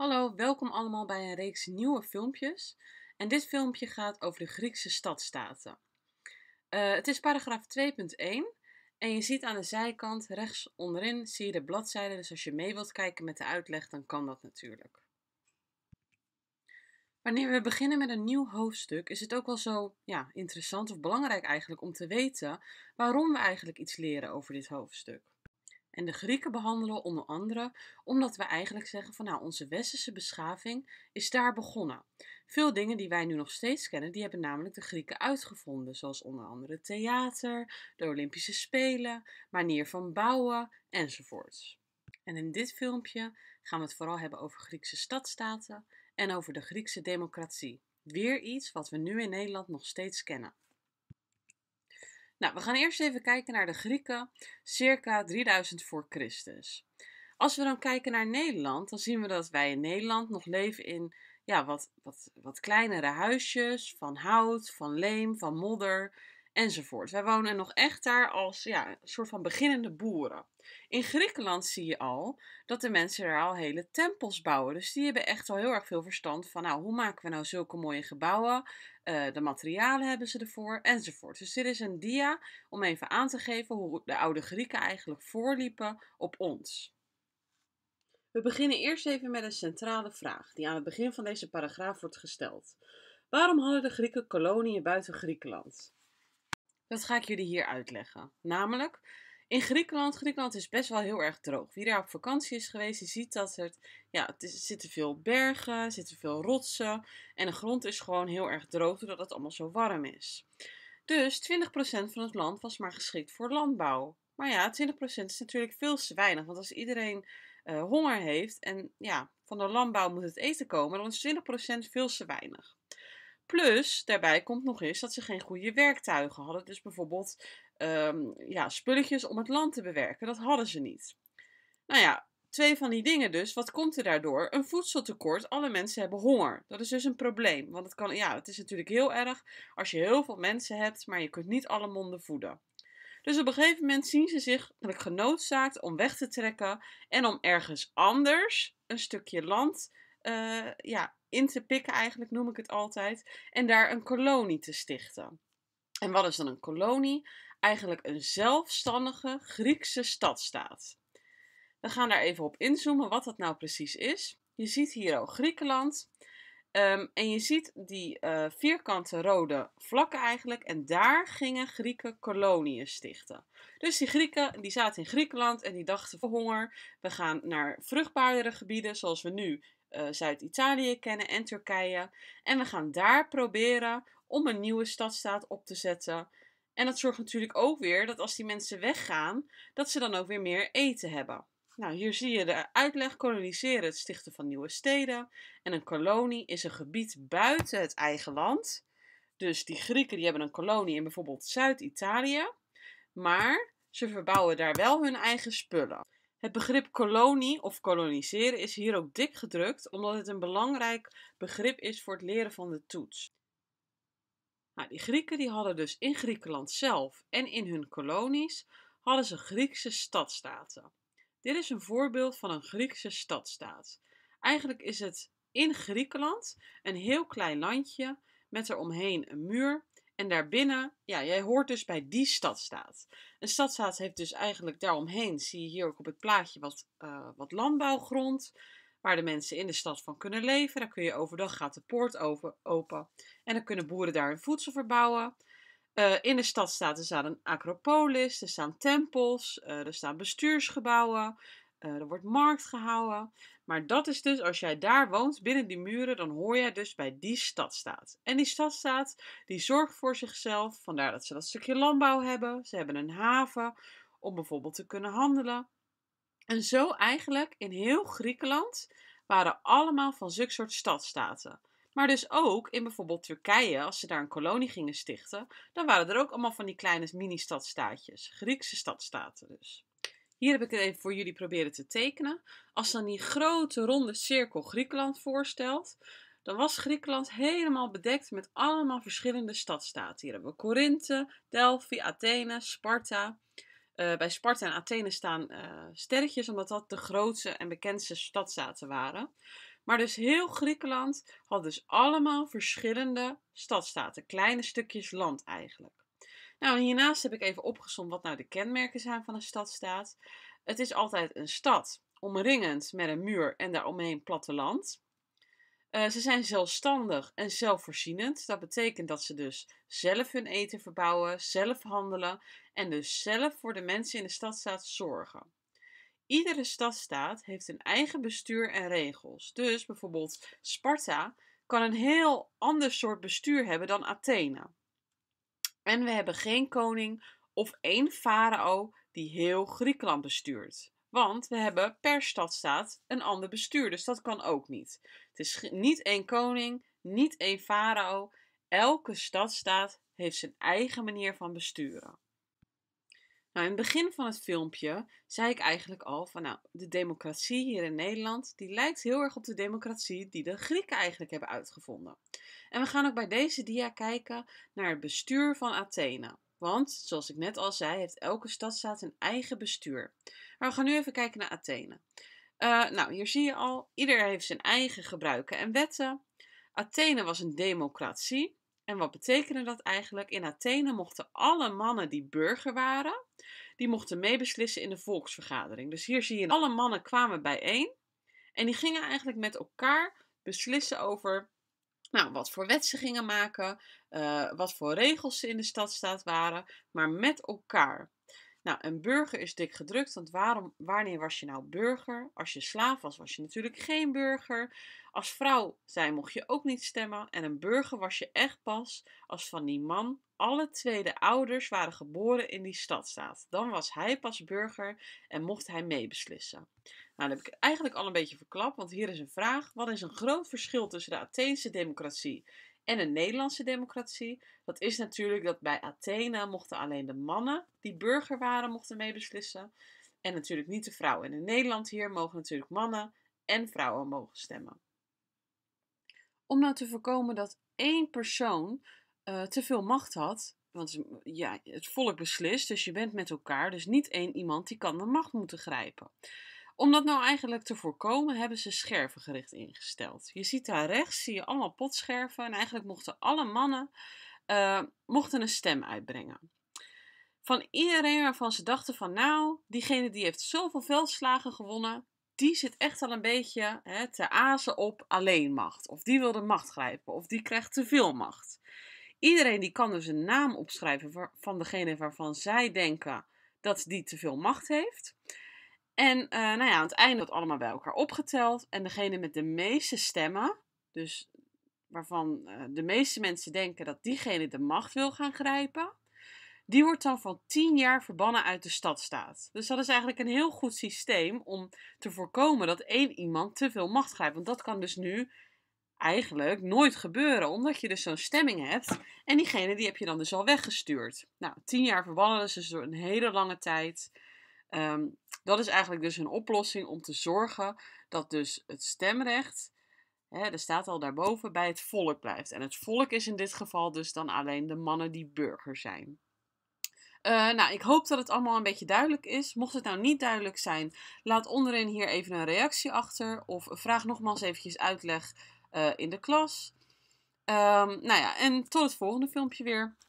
Hallo, welkom allemaal bij een reeks nieuwe filmpjes. En dit filmpje gaat over de Griekse stadstaten. Eh, het is paragraaf 2.1 en je ziet aan de zijkant rechts onderin zie je de bladzijde. Dus als je mee wilt kijken met de uitleg, dan kan dat natuurlijk. Wanneer we beginnen met een nieuw hoofdstuk, is het ook wel zo ja, interessant of belangrijk eigenlijk om te weten waarom we eigenlijk iets leren over dit hoofdstuk. En de Grieken behandelen onder andere omdat we eigenlijk zeggen van nou, onze westerse beschaving is daar begonnen. Veel dingen die wij nu nog steeds kennen, die hebben namelijk de Grieken uitgevonden, zoals onder andere theater, de Olympische Spelen, manier van bouwen enzovoorts. En in dit filmpje gaan we het vooral hebben over Griekse stadstaten en over de Griekse democratie. Weer iets wat we nu in Nederland nog steeds kennen. Nou, we gaan eerst even kijken naar de Grieken, circa 3000 voor Christus. Als we dan kijken naar Nederland, dan zien we dat wij in Nederland nog leven in ja, wat, wat, wat kleinere huisjes van hout, van leem, van modder enzovoort. Wij wonen nog echt daar als ja, een soort van beginnende boeren. In Griekenland zie je al dat de mensen daar al hele tempels bouwen. Dus die hebben echt al heel erg veel verstand van, nou, hoe maken we nou zulke mooie gebouwen? Eh, de materialen hebben ze ervoor, enzovoort. Dus dit is een dia om even aan te geven hoe de oude Grieken eigenlijk voorliepen op ons. We beginnen eerst even met een centrale vraag die aan het begin van deze paragraaf wordt gesteld. Waarom hadden de Grieken koloniën buiten Griekenland? Dat ga ik jullie hier uitleggen. Namelijk, in Griekenland, Griekenland is best wel heel erg droog. Wie daar op vakantie is geweest, je ziet dat er, ja, het zitten veel bergen, zitten veel rotsen. En de grond is gewoon heel erg droog, doordat het allemaal zo warm is. Dus 20% van het land was maar geschikt voor landbouw. Maar ja, 20% is natuurlijk veel te weinig. Want als iedereen eh, honger heeft en ja, van de landbouw moet het eten komen, dan is 20% veel te weinig. Plus, daarbij komt nog eens dat ze geen goede werktuigen hadden. Dus bijvoorbeeld ehm, ja, spulletjes om het land te bewerken, dat hadden ze niet. Nou ja, twee van die dingen dus. Wat komt er daardoor? Een voedseltekort. Alle mensen hebben honger. Dat is dus een probleem. Want het, kan, ja, het is natuurlijk heel erg als je heel veel mensen hebt, maar je kunt niet alle monden voeden. Dus op een gegeven moment zien ze zich genoodzaakt om weg te trekken en om ergens anders een stukje land eh, ja, in te pikken, eigenlijk noem ik het altijd, en daar een kolonie te stichten. En wat is dan een kolonie? Eigenlijk een zelfstandige Griekse stadstaat. We gaan daar even op inzoomen wat dat nou precies is. Je ziet hier al Griekenland. Ehm, en je ziet die eh, vierkante rode vlakken eigenlijk. En daar gingen Grieken koloniën stichten. Dus die Grieken die zaten in Griekenland en die dachten van honger. We gaan naar vruchtbaardere gebieden zoals we nu eh, Zuid-Italië kennen en Turkije. En we gaan daar proberen om een nieuwe stadstaat op te zetten. En dat zorgt natuurlijk ook weer dat als die mensen weggaan, dat ze dan ook weer meer eten hebben. Nou, hier zie je de uitleg: koloniseren, het stichten van nieuwe steden. En een kolonie is een gebied buiten het eigen land. Dus die Grieken die hebben een kolonie in bijvoorbeeld Zuid-Italië. Maar ze verbouwen daar wel hun eigen spullen. Het begrip kolonie of koloniseren is hier ook dik gedrukt, omdat het een belangrijk begrip is voor het leren van de toets. Nou, die Grieken die hadden dus in Griekenland zelf en in hun kolonies hadden ze Griekse stadstaten. Dit is een voorbeeld van een Griekse stadstaat. Eigenlijk is het in Griekenland een heel klein landje met eromheen een muur en daarbinnen, ja, jij hoort dus bij die stadstaat. Een stadstaat heeft dus eigenlijk daaromheen, zie je hier ook op het plaatje, wat, eh, wat landbouwgrond. Waar de mensen in de stad van kunnen leven. Daar kun je overdag gaat de poort over open. En dan kunnen boeren daar hun voedsel verbouwen. Eh, in de stadstaat er staat een acropolis, er staan tempels, eh, er staan bestuursgebouwen. Eh, er wordt markt gehouden. Maar dat is dus, als jij daar woont, binnen die muren, dan hoor jij dus bij die stadstaat. En die stadstaat, die zorgt voor zichzelf. Vandaar dat ze dat stukje landbouw hebben. Ze hebben een haven om bijvoorbeeld te kunnen handelen. En zo eigenlijk in heel Griekenland waren allemaal van zulke soort stadstaten. Maar dus ook in bijvoorbeeld Turkije, als ze daar een kolonie gingen stichten, dan waren er ook allemaal van die kleine mini-stadstaatjes. Griekse stadstaten dus. Hier heb ik het even voor jullie proberen te tekenen. Als dan die grote ronde cirkel Griekenland voorstelt, dan was Griekenland helemaal bedekt met allemaal verschillende stadstaten. Hier hebben we Korinthe, Delphi, Athene, Sparta. Eh, bij Sparta en Athene staan eh, sterretjes, omdat dat de grootste en bekendste stadstaten waren. Maar dus heel Griekenland had dus allemaal verschillende stadstaten, kleine stukjes land eigenlijk. Nou, hiernaast heb ik even opgesomd wat nou de kenmerken zijn van een stadstaat. Het is altijd een stad, omringend met een muur en daaromheen platteland. Uh, ze zijn zelfstandig en zelfvoorzienend. Dat betekent dat ze dus zelf hun eten verbouwen, zelf handelen en dus zelf voor de mensen in de stadstaat zorgen. Iedere stadstaat heeft een eigen bestuur en regels. Dus bijvoorbeeld Sparta kan een heel ander soort bestuur hebben dan Athene. En we hebben geen koning of één farao die heel Griekenland bestuurt. Want we hebben per stadstaat een ander bestuur, dus dat kan ook niet. Het is niet één koning, niet één farao. Elke stadstaat heeft zijn eigen manier van besturen. Nou, in het begin van het filmpje zei ik eigenlijk al van nou, de democratie hier in Nederland, die lijkt heel erg op de democratie die de Grieken eigenlijk hebben uitgevonden. En we gaan ook bij deze dia kijken naar het bestuur van Athene. Want, zoals ik net al zei, heeft elke stadstaat een eigen bestuur. Maar we gaan nu even kijken naar Athene. Eh, nou, hier zie je al, ieder heeft zijn eigen gebruiken en wetten. Athene was een democratie. En wat betekende dat eigenlijk? In Athene mochten alle mannen die burger waren, die mochten meebeslissen in de volksvergadering. Dus hier zie je, alle mannen kwamen bijeen en die gingen eigenlijk met elkaar beslissen over nou, wat voor wet ze gingen maken, eh, wat voor regels ze in de stadstaat waren, maar met elkaar. Nou, een burger is dik gedrukt, want waarom, wanneer was je nou burger? Als je slaaf was, was je natuurlijk geen burger. Als vrouw zijn mocht je ook niet stemmen. En een burger was je echt pas als van die man alle tweede ouders waren geboren in die stadstaat. Dan was hij pas burger en mocht hij meebeslissen. Nou, dat heb ik eigenlijk al een beetje verklapt, want hier is een vraag. Wat is een groot verschil tussen de Atheense democratie en een Nederlandse democratie, dat is natuurlijk dat bij Athene mochten alleen de mannen die burger waren, mochten meebeslissen. En natuurlijk niet de vrouwen. En in Nederland hier mogen natuurlijk mannen en vrouwen mogen stemmen. Om nou te voorkomen dat één persoon eh, te veel macht had, want mm, ja, het volk beslist, dus je bent met elkaar, dus niet één iemand die kan de macht moeten grijpen. Om dat nou eigenlijk te voorkomen hebben ze schervengericht ingesteld. Je ziet daar rechts, zie je allemaal potscherven en eigenlijk mochten alle mannen eh, mochten een stem uitbrengen. Van iedereen waarvan ze dachten van nou, diegene die heeft zoveel veldslagen gewonnen, die zit echt al een beetje hè, te azen op alleen macht. Of die wil de macht grijpen, of die krijgt te veel macht. Iedereen die kan dus een naam opschrijven van degene waarvan zij denken dat die te veel macht heeft. En eh, nou ja, aan het einde wordt allemaal bij elkaar opgeteld. En degene met de meeste stemmen, dus waarvan eh, de meeste mensen denken dat diegene de macht wil gaan grijpen, die wordt dan van tien jaar verbannen uit de stadstaat. Dus dat is eigenlijk een heel goed systeem om te voorkomen dat één iemand te veel macht grijpt. Want dat kan dus nu eigenlijk nooit gebeuren, omdat je dus zo'n stemming hebt. En diegene die heb je dan dus al weggestuurd. Nou, tien jaar verbannen dus is dus een hele lange tijd. Ehm, dat is eigenlijk dus een oplossing om te zorgen dat dus het stemrecht, hè, er staat al daarboven, bij het volk blijft. En het volk is in dit geval dus dan alleen de mannen die burger zijn. Eh, nou, ik hoop dat het allemaal een beetje duidelijk is. Mocht het nou niet duidelijk zijn, laat onderin hier even een reactie achter. Of vraag nogmaals eventjes uitleg eh, in de klas. Ehm, nou ja, en tot het volgende filmpje weer.